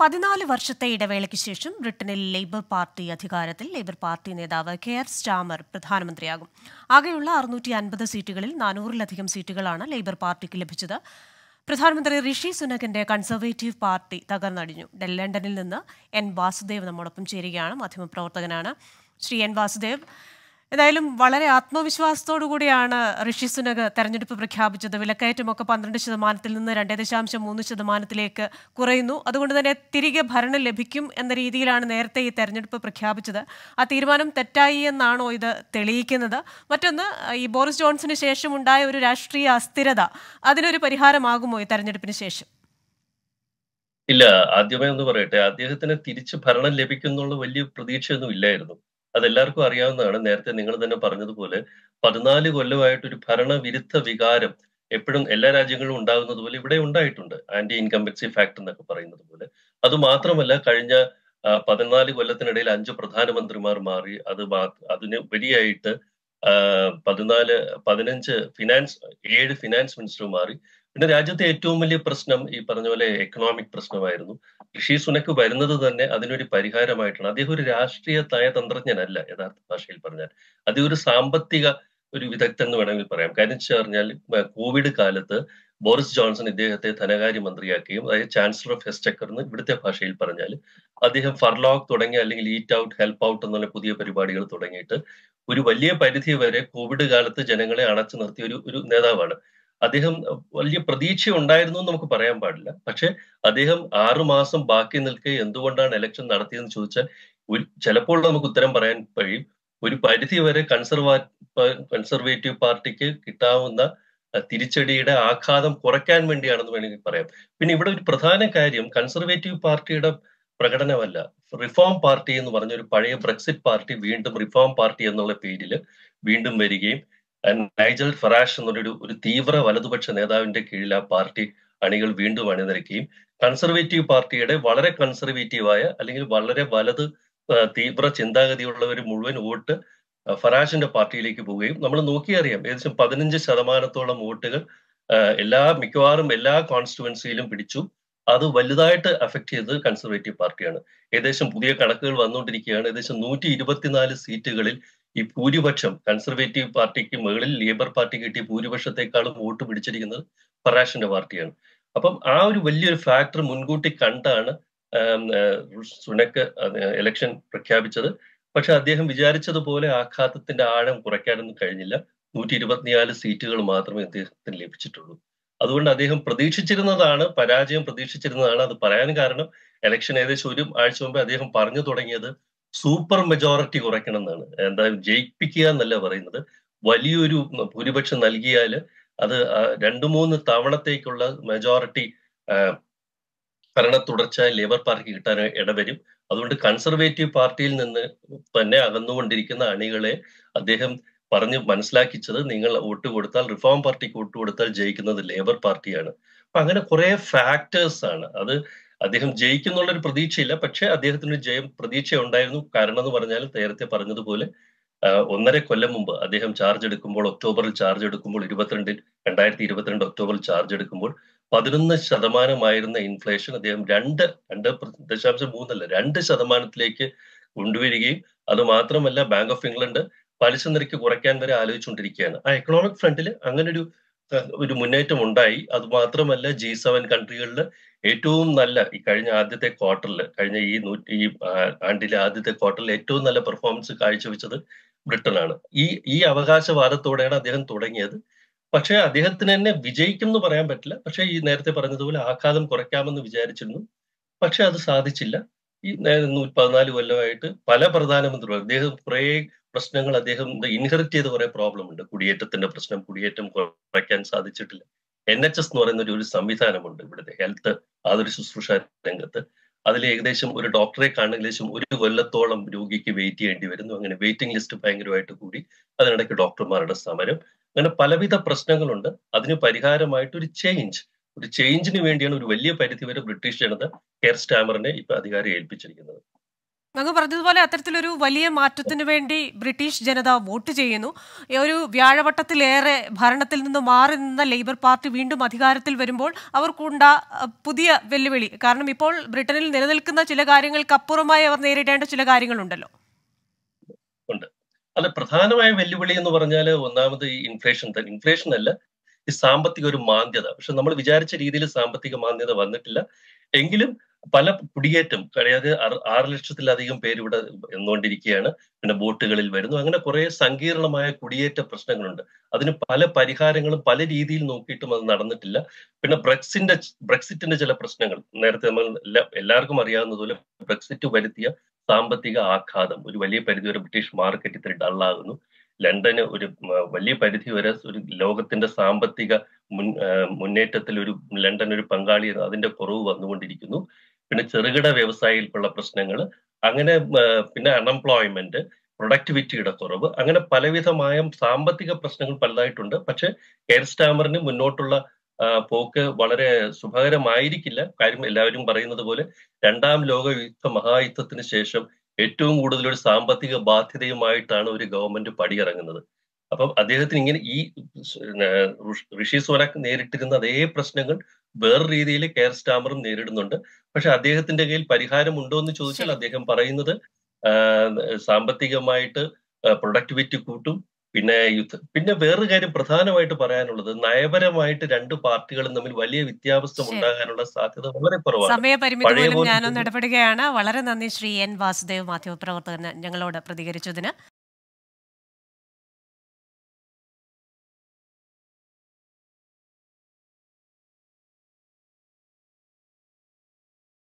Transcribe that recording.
പതിനാല് വർഷത്തെ ഇടവേളയ്ക്ക് ശേഷം ബ്രിട്ടനിൽ ലേബർ പാർട്ടി അധികാരത്തിൽ ലേബർ പാർട്ടി നേതാവ് കെയർ സ്റ്റാമർ പ്രധാനമന്ത്രിയാകും ആകെയുള്ള അറുന്നൂറ്റി അൻപത് സീറ്റുകളിൽ നാനൂറിലധികം സീറ്റുകളാണ് ലേബർ പാർട്ടിക്ക് ലഭിച്ചത് പ്രധാനമന്ത്രി ഋഷി സുനകിന്റെ കൺസർവേറ്റീവ് പാർട്ടി തകർന്നടിഞ്ഞു ലണ്ടനിൽ നിന്ന് എൻ വാസുദേവ് നമ്മോടൊപ്പം ചേരുകയാണ് മാധ്യമപ്രവർത്തകനാണ് ശ്രീ എൻ വാസുദേവ് എന്തായാലും വളരെ ആത്മവിശ്വാസത്തോടു കൂടിയാണ് ഋഷി സുനക് തെരഞ്ഞെടുപ്പ് പ്രഖ്യാപിച്ചത് വിലക്കയറ്റമൊക്കെ പന്ത്രണ്ട് ശതമാനത്തിൽ നിന്ന് രണ്ടേ ദശാംശം മൂന്ന് ശതമാനത്തിലേക്ക് കുറയുന്നു അതുകൊണ്ട് തന്നെ തിരികെ ഭരണം ലഭിക്കും എന്ന രീതിയിലാണ് നേരത്തെ ഈ തെരഞ്ഞെടുപ്പ് പ്രഖ്യാപിച്ചത് ആ തീരുമാനം തെറ്റായി എന്നാണോ ഇത് തെളിയിക്കുന്നത് മറ്റൊന്ന് ഈ ബോറിസ് ജോൺസന് ശേഷം ഉണ്ടായ ഒരു രാഷ്ട്രീയ അസ്ഥിരത അതിനൊരു പരിഹാരമാകുമോ ഈ തെരഞ്ഞെടുപ്പിന് ശേഷം ഇല്ല ആദ്യമേ ഒന്ന് പറയട്ടെ അദ്ദേഹത്തിന് തിരിച്ച് ഭരണം ലഭിക്കുന്നുള്ള വലിയ പ്രതീക്ഷയൊന്നും ഇല്ലായിരുന്നു അതെല്ലാവർക്കും അറിയാവുന്നതാണ് നേരത്തെ നിങ്ങൾ തന്നെ പറഞ്ഞതുപോലെ പതിനാല് കൊല്ലമായിട്ടൊരു ഭരണവിരുദ്ധ വികാരം എപ്പോഴും എല്ലാ രാജ്യങ്ങളിലും ഉണ്ടാകുന്നത് പോലെ ഇവിടെ ഉണ്ടായിട്ടുണ്ട് ആന്റി ഇൻകംബൻസി ഫാക്ട് എന്നൊക്കെ പറയുന്നത് പോലെ അത് മാത്രമല്ല കഴിഞ്ഞ പതിനാല് കൊല്ലത്തിനിടയിൽ അഞ്ച് പ്രധാനമന്ത്രിമാർ മാറി അത് അതിന് വലിയായിട്ട് പതിനാല് പതിനഞ്ച് ഫിനാൻസ് ഏഴ് ഫിനാൻസ് മിനിസ്റ്റർ മാറി പിന്നെ രാജ്യത്തെ ഏറ്റവും വലിയ പ്രശ്നം ഈ പറഞ്ഞ പോലെ എക്കണോമിക് പ്രശ്നമായിരുന്നു ഋഷി സുനക്ക് വരുന്നത് തന്നെ അതിനൊരു പരിഹാരമായിട്ടാണ് അദ്ദേഹം ഒരു രാഷ്ട്രീയ നയതന്ത്രജ്ഞനല്ല യഥാർത്ഥ ഭാഷയിൽ പറഞ്ഞാൽ അദ്ദേഹം ഒരു സാമ്പത്തിക ഒരു വിദഗ്ധൻ എന്ന് വേണമെങ്കിൽ പറയാം കാര്യം വെച്ച് പറഞ്ഞാൽ കോവിഡ് കാലത്ത് ബോറിസ് ജോൺസൺ ഇദ്ദേഹത്തെ ധനകാര്യമന്ത്രിയാക്കുകയും അതായത് ചാൻസലർ ഓഫ് ഹെസ്റ്റക്കർ എന്ന് ഇവിടുത്തെ ഭാഷയിൽ പറഞ്ഞാൽ അദ്ദേഹം ഫർലോക്ക് തുടങ്ങി അല്ലെങ്കിൽ ഈറ്റ് ഔട്ട് ഹെൽപ്പ് ഔട്ട് എന്നുള്ള പുതിയ പരിപാടികൾ തുടങ്ങിയിട്ട് ഒരു വലിയ പരിധി വരെ കോവിഡ് കാലത്ത് ജനങ്ങളെ അണച്ചു നിർത്തിയ ഒരു ഒരു നേതാവാണ് അദ്ദേഹം വലിയ പ്രതീക്ഷ ഉണ്ടായിരുന്നു എന്ന് നമുക്ക് പറയാൻ പാടില്ല പക്ഷെ അദ്ദേഹം ആറുമാസം ബാക്കി നിൽക്കെ എന്തുകൊണ്ടാണ് ഇലക്ഷൻ നടത്തിയതെന്ന് ചോദിച്ചാൽ ഒരു ചിലപ്പോൾ നമുക്ക് ഉത്തരം പറയാൻ കഴിയും ഒരു പരിധി വരെ കൺസർവാ കൺസർവേറ്റീവ് പാർട്ടിക്ക് കിട്ടാവുന്ന തിരിച്ചടിയുടെ ആഘാതം കുറയ്ക്കാൻ വേണ്ടിയാണെന്ന് വേണമെങ്കിൽ പറയാം പിന്നെ ഇവിടെ ഒരു പ്രധാന കാര്യം കൺസർവേറ്റീവ് പാർട്ടിയുടെ പ്രകടനമല്ല റിഫോം പാർട്ടി എന്ന് പറഞ്ഞ ഒരു പഴയ ബ്രെക്സിറ്റ് പാർട്ടി വീണ്ടും റിഫോം പാർട്ടി എന്നുള്ള പേരിൽ വീണ്ടും വരികയും നൈജൽ ഫറാഷ് എന്നൊരു ഒരു തീവ്ര വലതുപക്ഷ നേതാവിന്റെ കീഴിൽ ആ പാർട്ടി അണികൾ വീണ്ടും അണിനിരക്കുകയും കൺസർവേറ്റീവ് പാർട്ടിയുടെ വളരെ കൺസർവേറ്റീവായ അല്ലെങ്കിൽ വളരെ വലത് തീവ്ര ചിന്താഗതിയുള്ളവർ മുഴുവൻ വോട്ട് ഫറാഷിന്റെ പാർട്ടിയിലേക്ക് പോവുകയും നമ്മൾ നോക്കിയറിയാം ഏകദേശം പതിനഞ്ച് ശതമാനത്തോളം വോട്ടുകൾ എല്ലാ മിക്കവാറും എല്ലാ കോൺസ്റ്റുവൻസിയിലും പിടിച്ചു അത് വലുതായിട്ട് അഫക്ട് ചെയ്തത് കൺസർവേറ്റീവ് പാർട്ടിയാണ് ഏകദേശം പുതിയ കണക്കുകൾ വന്നുകൊണ്ടിരിക്കുകയാണ് ഏകദേശം നൂറ്റി ഇരുപത്തിനാല് സീറ്റുകളിൽ ഈ ഭൂരിപക്ഷം കൺസർവേറ്റീവ് പാർട്ടിക്ക് മുകളിൽ ലേബർ പാർട്ടി കിട്ടിയ ഭൂരിപക്ഷത്തെക്കാളും വോട്ട് പിടിച്ചിരിക്കുന്നത് ഫറാഷിന്റെ പാർട്ടിയാണ് അപ്പം ആ ഒരു വലിയൊരു ഫാക്ടർ മുൻകൂട്ടി കണ്ടാണ് സുനക്ക് ഇലക്ഷൻ പ്രഖ്യാപിച്ചത് പക്ഷെ അദ്ദേഹം വിചാരിച്ചതുപോലെ ആഘാതത്തിന്റെ ആഴം കുറയ്ക്കാനൊന്നും കഴിഞ്ഞില്ല നൂറ്റി ഇരുപത്തിനാല് സീറ്റുകൾ മാത്രമേ അദ്ദേഹത്തിന് ലഭിച്ചിട്ടുള്ളൂ അതുകൊണ്ട് അദ്ദേഹം പ്രതീക്ഷിച്ചിരുന്നതാണ് പരാജയം പ്രതീക്ഷിച്ചിരുന്നതാണ് അത് പറയാൻ കാരണം ഇലക്ഷൻ ഏകദേശം ഒരു ആഴ്ച മുമ്പ് അദ്ദേഹം പറഞ്ഞു തുടങ്ങിയത് സൂപ്പർ മെജോറിറ്റി കുറയ്ക്കണം എന്നാണ് എന്താ ജയിപ്പിക്കുക എന്നല്ല പറയുന്നത് വലിയൊരു ഭൂരിപക്ഷം നൽകിയാൽ അത് രണ്ടു മൂന്ന് തവണത്തേക്കുള്ള മെജോറിറ്റി ഭരണ തുടർച്ച ലേബർ പാർട്ടിക്ക് കിട്ടാൻ ഇടവരും അതുകൊണ്ട് കൺസർവേറ്റീവ് പാർട്ടിയിൽ നിന്ന് തന്നെ അകന്നുകൊണ്ടിരിക്കുന്ന അണികളെ അദ്ദേഹം പറഞ്ഞ് മനസ്സിലാക്കിച്ചത് നിങ്ങൾ വോട്ട് കൊടുത്താൽ റിഫോം പാർട്ടിക്ക് വോട്ട് കൊടുത്താൽ ജയിക്കുന്നത് ലേബർ പാർട്ടിയാണ് അപ്പൊ അങ്ങനെ കുറെ ഫാക്ടേഴ്സ് ആണ് അത് അദ്ദേഹം ജയിക്കുന്നുള്ള ഒരു പ്രതീക്ഷയില്ല പക്ഷെ അദ്ദേഹത്തിന് ജയം പ്രതീക്ഷ ഉണ്ടായിരുന്നു കാരണം എന്ന് പറഞ്ഞാൽ നേരത്തെ പറഞ്ഞതുപോലെ ഒന്നര കൊല്ലം മുമ്പ് അദ്ദേഹം ചാർജ് എടുക്കുമ്പോൾ ഒക്ടോബറിൽ ചാർജ് എടുക്കുമ്പോൾ ഇരുപത്തിരണ്ടിൽ രണ്ടായിരത്തി ഇരുപത്തിരണ്ട് ഒക്ടോബറിൽ ചാർജ് എടുക്കുമ്പോൾ പതിനൊന്ന് ശതമാനമായിരുന്ന ഇൻഫ്ലേഷൻ അദ്ദേഹം രണ്ട് രണ്ട് ദശാംശം മൂന്നല്ല രണ്ട് ശതമാനത്തിലേക്ക് കൊണ്ടുവരികയും അത് മാത്രമല്ല ബാങ്ക് ഓഫ് ഇംഗ്ലണ്ട് പലിശ നിരക്ക് കുറയ്ക്കാൻ വരെ ആലോചിച്ചുകൊണ്ടിരിക്കുകയാണ് ആ എക്കണോമിക് ഫ്രണ്ടിൽ അങ്ങനെ ഒരു ഒരു മുന്നേറ്റം ഉണ്ടായി അത് മാത്രമല്ല ജി സെവൻ കൺട്രികളിൽ ഏറ്റവും നല്ല ഈ കഴിഞ്ഞ ആദ്യത്തെ ക്വാർട്ടറിൽ കഴിഞ്ഞ ഈ നൂറ്റി ഈ ആണ്ടിലെ ആദ്യത്തെ ക്വാർട്ടറിൽ ഏറ്റവും നല്ല പെർഫോമൻസ് കാഴ്ചവെച്ചത് ബ്രിട്ടനാണ് ഈ ഈ അവകാശവാദത്തോടെയാണ് അദ്ദേഹം തുടങ്ങിയത് പക്ഷേ അദ്ദേഹത്തിന് തന്നെ വിജയിക്കും എന്ന് പറയാൻ പറ്റില്ല പക്ഷേ ഈ നേരത്തെ പറഞ്ഞതുപോലെ ആഘാതം കുറയ്ക്കാമെന്ന് വിചാരിച്ചിരുന്നു പക്ഷെ അത് സാധിച്ചില്ല ഈ പതിനാല് കൊല്ലമായിട്ട് പല പ്രധാനമന്ത്രി അദ്ദേഹം കുറേ പ്രശ്നങ്ങൾ അദ്ദേഹം ഇൻഹെറിറ്റ് ചെയ്ത കുറെ പ്രോബ്ലം ഉണ്ട് കുടിയേറ്റത്തിന്റെ പ്രശ്നം കുടിയേറ്റം കുറയ്ക്കാൻ സാധിച്ചിട്ടില്ല എൻ എച്ച് എസ് എന്ന് പറയുന്ന ഒരു സംവിധാനമുണ്ട് ഇവിടുത്തെ ഹെൽത്ത് അതൊരു ശുശ്രൂഷ രംഗത്ത് അതിൽ ഏകദേശം ഒരു ഡോക്ടറെ കാണുന്ന ഏകദേശം ഒരു കൊല്ലത്തോളം രോഗിക്ക് വെയിറ്റ് ചെയ്യേണ്ടി വരുന്നു അങ്ങനെ വെയിറ്റിംഗ് ലിസ്റ്റ് ഭയങ്കരമായിട്ട് കൂടി അതിനിടയ്ക്ക് ഡോക്ടർമാരുടെ സമരം അങ്ങനെ പലവിധ പ്രശ്നങ്ങളുണ്ട് അതിന് പരിഹാരമായിട്ട് ഒരു ചേഞ്ച് ഒരു ചേഞ്ചിന് വേണ്ടിയാണ് ഒരു വലിയ വരെ ബ്രിട്ടീഷ് ജനത കെയർ സ്റ്റാമറിനെ ഇപ്പൊ അധികാരം ഏൽപ്പിച്ചിരിക്കുന്നത് അങ്ങ് പറഞ്ഞതുപോലെ അത്തരത്തിലൊരു വലിയ മാറ്റത്തിന് വേണ്ടി ബ്രിട്ടീഷ് ജനത വോട്ട് ചെയ്യുന്നു ഒരു വ്യാഴവട്ടത്തിലേറെ ഭരണത്തിൽ നിന്ന് മാറി നിന്ന ലേബർ പാർട്ടി വീണ്ടും അധികാരത്തിൽ വരുമ്പോൾ അവർക്കുണ്ട പുതിയ വെല്ലുവിളി കാരണം ഇപ്പോൾ ബ്രിട്ടനിൽ നിലനിൽക്കുന്ന ചില കാര്യങ്ങൾക്ക് അപ്പുറമായി അവർ നേരിടേണ്ട ചില കാര്യങ്ങളുണ്ടല്ലോ ഉണ്ട് അല്ല പ്രധാനമായ വെല്ലുവിളി എന്ന് പറഞ്ഞാൽ ഒന്നാമത് ഇൻഫ്ലേഷൻ ഇൻഫ്ലേഷൻ അല്ല ഈ സാമ്പത്തിക ഒരു മാന്ദ്യത പക്ഷെ നമ്മൾ വിചാരിച്ച രീതിയിൽ സാമ്പത്തിക മാന്ദ്യത വന്നിട്ടില്ല എങ്കിലും പല കുടിയേറ്റം കഴിയാതെ ആറ് ലക്ഷത്തിലധികം പേര് ഇവിടെ എന്നുകൊണ്ടിരിക്കുകയാണ് പിന്നെ ബോട്ടുകളിൽ വരുന്നു അങ്ങനെ കുറെ സങ്കീർണമായ കുടിയേറ്റ പ്രശ്നങ്ങളുണ്ട് അതിന് പല പരിഹാരങ്ങളും പല രീതിയിൽ നോക്കിയിട്ടും അത് നടന്നിട്ടില്ല പിന്നെ ബ്രെക്സിന്റെ ബ്രെക്സിറ്റിന്റെ ചില പ്രശ്നങ്ങൾ നേരത്തെ നമ്മൾ എല്ലാവർക്കും അറിയാവുന്നതുപോലെ ബ്രെക്സിറ്റ് വരുത്തിയ സാമ്പത്തിക ആഘാതം ഒരു വലിയ പരിധിവരെ ബ്രിട്ടീഷ് മാർക്കറ്റ് ഇത്ര ഡള്ളാകുന്നു ലണ്ടന് ഒരു വലിയ പരിധി വരെ ഒരു ലോകത്തിന്റെ സാമ്പത്തിക മുൻ മുന്നേറ്റത്തിൽ ഒരു ലണ്ടൻ ഒരു പങ്കാളി അതിന്റെ കുറവ് വന്നുകൊണ്ടിരിക്കുന്നു പിന്നെ ചെറുകിട വ്യവസായികൾക്കുള്ള പ്രശ്നങ്ങൾ അങ്ങനെ പിന്നെ അൺഎംപ്ലോയ്മെന്റ് പ്രൊഡക്ടിവിറ്റിയുടെ കുറവ് അങ്ങനെ പലവിധമായ സാമ്പത്തിക പ്രശ്നങ്ങൾ പലതായിട്ടുണ്ട് പക്ഷെ കെയർ സ്റ്റാമറിന് മുന്നോട്ടുള്ള പോക്ക് വളരെ ശുഭകരമായിരിക്കില്ല കാര്യം എല്ലാവരും പറയുന്നത് പോലെ രണ്ടാം ലോക യുദ്ധ മഹായുദ്ധത്തിന് ശേഷം ഏറ്റവും കൂടുതൽ ഒരു സാമ്പത്തിക ബാധ്യതയുമായിട്ടാണ് ഒരു ഗവൺമെന്റ് പടിയിറങ്ങുന്നത് അപ്പം അദ്ദേഹത്തിന് ഇങ്ങനെ ഈ ഋഷി സോനാക്ക് നേരിട്ടിരുന്ന അതേ പ്രശ്നങ്ങൾ വേറെ രീതിയിൽ കെയർ സ്റ്റാമറും നേരിടുന്നുണ്ട് പക്ഷെ അദ്ദേഹത്തിന്റെ കയ്യിൽ പരിഹാരം ഉണ്ടോ എന്ന് ചോദിച്ചാൽ അദ്ദേഹം പറയുന്നത് സാമ്പത്തികമായിട്ട് പ്രൊഡക്ടിവിറ്റി കൂട്ടും പിന്നെ യുദ്ധ പിന്നെ വേറൊരു കാര്യം പ്രധാനമായിട്ട് പറയാനുള്ളത് നയപരമായിട്ട് രണ്ട് പാർട്ടികളും തമ്മിൽ വലിയ വ്യത്യാസം ഉണ്ടാകാനുള്ള സാധ്യത വളരെ കുറവാണ് സമയപരിമിതി മൂലം ഞാനൊന്ന് ഇടപെടുകയാണ് വളരെ നന്ദി ശ്രീ എൻ വാസുദേവ് മാധ്യമപ്രവർത്തകൻ ഞങ്ങളോട് പ്രതികരിച്ചതിന്